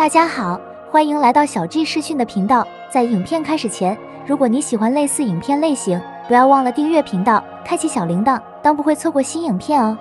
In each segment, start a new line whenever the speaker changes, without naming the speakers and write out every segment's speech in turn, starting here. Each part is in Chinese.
大家好，欢迎来到小 G 视讯的频道。在影片开始前，如果你喜欢类似影片类型，不要忘了订阅频道，开启小铃铛，当不会错过新影片哦。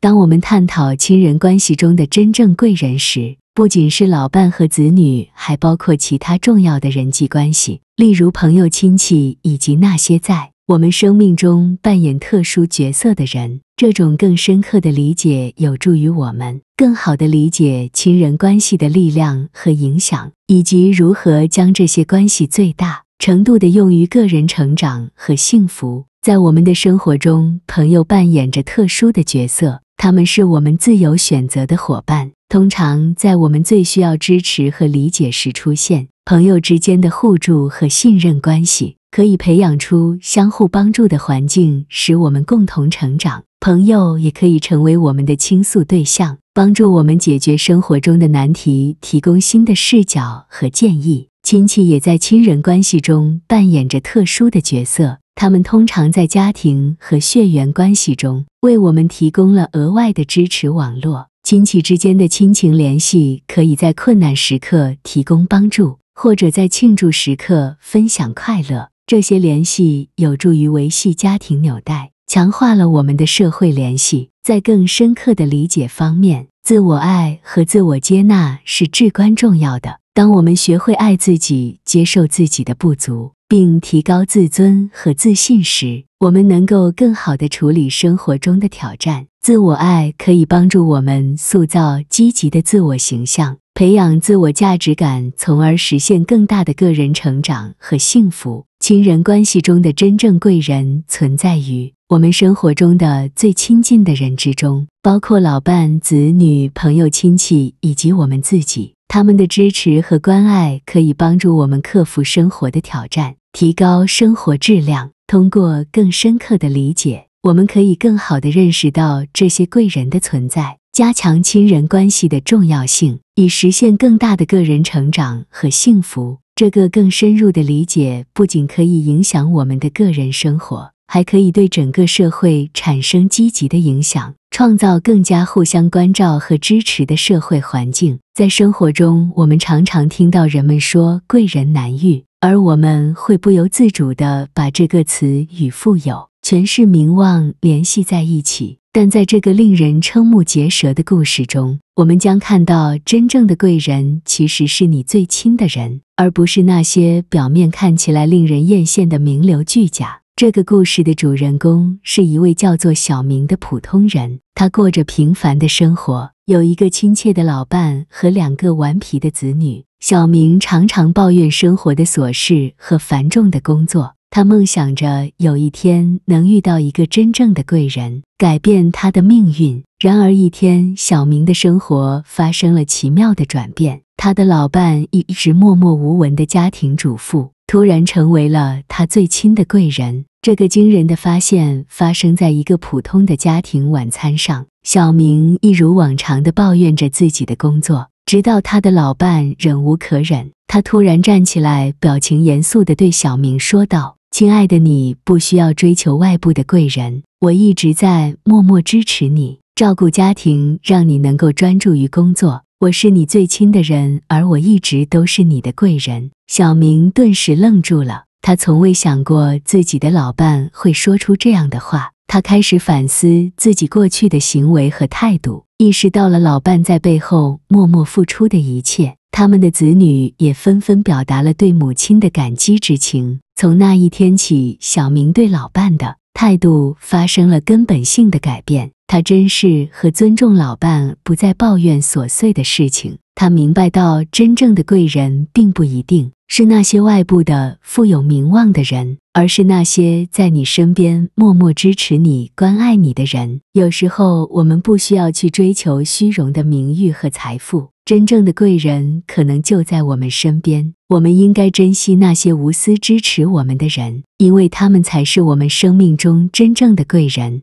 当我们探讨亲人关系中的真正贵人时，不仅是老伴和子女，还包括其他重要的人际关系，例如朋友、亲戚以及那些在。我们生命中扮演特殊角色的人，这种更深刻的理解有助于我们更好地理解亲人关系的力量和影响，以及如何将这些关系最大程度地用于个人成长和幸福。在我们的生活中，朋友扮演着特殊的角色，他们是我们自由选择的伙伴，通常在我们最需要支持和理解时出现。朋友之间的互助和信任关系，可以培养出相互帮助的环境，使我们共同成长。朋友也可以成为我们的倾诉对象，帮助我们解决生活中的难题，提供新的视角和建议。亲戚也在亲人关系中扮演着特殊的角色，他们通常在家庭和血缘关系中为我们提供了额外的支持网络。亲戚之间的亲情联系，可以在困难时刻提供帮助。或者在庆祝时刻分享快乐，这些联系有助于维系家庭纽带，强化了我们的社会联系。在更深刻的理解方面，自我爱和自我接纳是至关重要的。当我们学会爱自己，接受自己的不足。并提高自尊和自信时，我们能够更好地处理生活中的挑战。自我爱可以帮助我们塑造积极的自我形象，培养自我价值感，从而实现更大的个人成长和幸福。亲人关系中的真正贵人存在于我们生活中的最亲近的人之中，包括老伴、子女、朋友、亲戚以及我们自己。他们的支持和关爱可以帮助我们克服生活的挑战。提高生活质量。通过更深刻的理解，我们可以更好地认识到这些贵人的存在，加强亲人关系的重要性，以实现更大的个人成长和幸福。这个更深入的理解不仅可以影响我们的个人生活，还可以对整个社会产生积极的影响，创造更加互相关照和支持的社会环境。在生活中，我们常常听到人们说“贵人难遇”。而我们会不由自主地把这个词与富有、权势、名望联系在一起。但在这个令人瞠目结舌的故事中，我们将看到，真正的贵人其实是你最亲的人，而不是那些表面看起来令人艳羡的名流巨贾。这个故事的主人公是一位叫做小明的普通人，他过着平凡的生活。有一个亲切的老伴和两个顽皮的子女，小明常常抱怨生活的琐事和繁重的工作。他梦想着有一天能遇到一个真正的贵人，改变他的命运。然而，一天，小明的生活发生了奇妙的转变。他的老伴一直默默无闻的家庭主妇。突然成为了他最亲的贵人，这个惊人的发现发生在一个普通的家庭晚餐上。小明一如往常的抱怨着自己的工作，直到他的老伴忍无可忍，他突然站起来，表情严肃地对小明说道：“亲爱的，你不需要追求外部的贵人，我一直在默默支持你，照顾家庭，让你能够专注于工作。我是你最亲的人，而我一直都是你的贵人。”小明顿时愣住了，他从未想过自己的老伴会说出这样的话。他开始反思自己过去的行为和态度，意识到了老伴在背后默默付出的一切。他们的子女也纷纷表达了对母亲的感激之情。从那一天起，小明对老伴的态度发生了根本性的改变，他珍视和尊重老伴，不再抱怨琐碎的事情。他明白到，真正的贵人并不一定是那些外部的富有名望的人，而是那些在你身边默默支持你、关爱你的人。有时候，我们不需要去追求虚荣的名誉和财富，真正的贵人可能就在我们身边。我们应该珍惜那些无私支持我们的人，因为他们才是我们生命中真正的贵人。